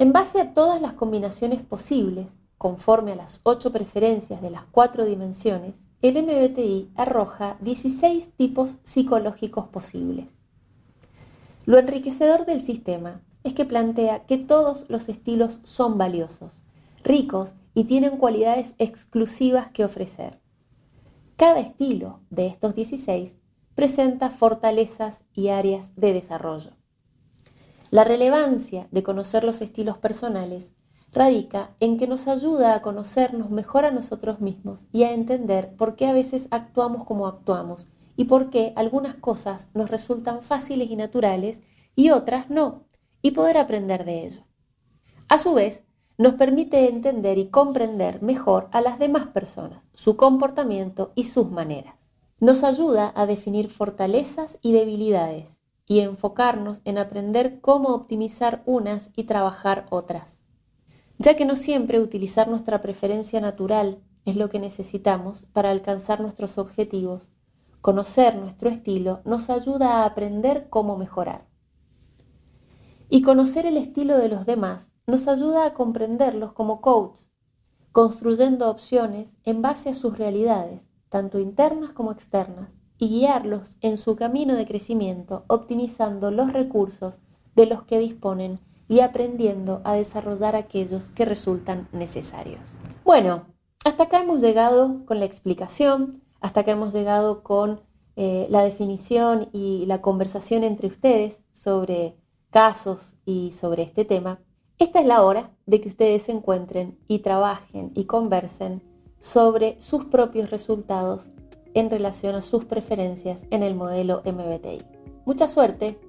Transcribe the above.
En base a todas las combinaciones posibles, conforme a las ocho preferencias de las cuatro dimensiones, el MBTI arroja 16 tipos psicológicos posibles. Lo enriquecedor del sistema es que plantea que todos los estilos son valiosos, ricos y tienen cualidades exclusivas que ofrecer. Cada estilo de estos 16 presenta fortalezas y áreas de desarrollo. La relevancia de conocer los estilos personales radica en que nos ayuda a conocernos mejor a nosotros mismos y a entender por qué a veces actuamos como actuamos y por qué algunas cosas nos resultan fáciles y naturales y otras no, y poder aprender de ello. A su vez, nos permite entender y comprender mejor a las demás personas, su comportamiento y sus maneras. Nos ayuda a definir fortalezas y debilidades y enfocarnos en aprender cómo optimizar unas y trabajar otras. Ya que no siempre utilizar nuestra preferencia natural es lo que necesitamos para alcanzar nuestros objetivos, conocer nuestro estilo nos ayuda a aprender cómo mejorar. Y conocer el estilo de los demás nos ayuda a comprenderlos como coach, construyendo opciones en base a sus realidades, tanto internas como externas y guiarlos en su camino de crecimiento, optimizando los recursos de los que disponen y aprendiendo a desarrollar aquellos que resultan necesarios. Bueno, hasta acá hemos llegado con la explicación, hasta acá hemos llegado con eh, la definición y la conversación entre ustedes sobre casos y sobre este tema. Esta es la hora de que ustedes se encuentren y trabajen y conversen sobre sus propios resultados en relación a sus preferencias en el modelo MBTI. Mucha suerte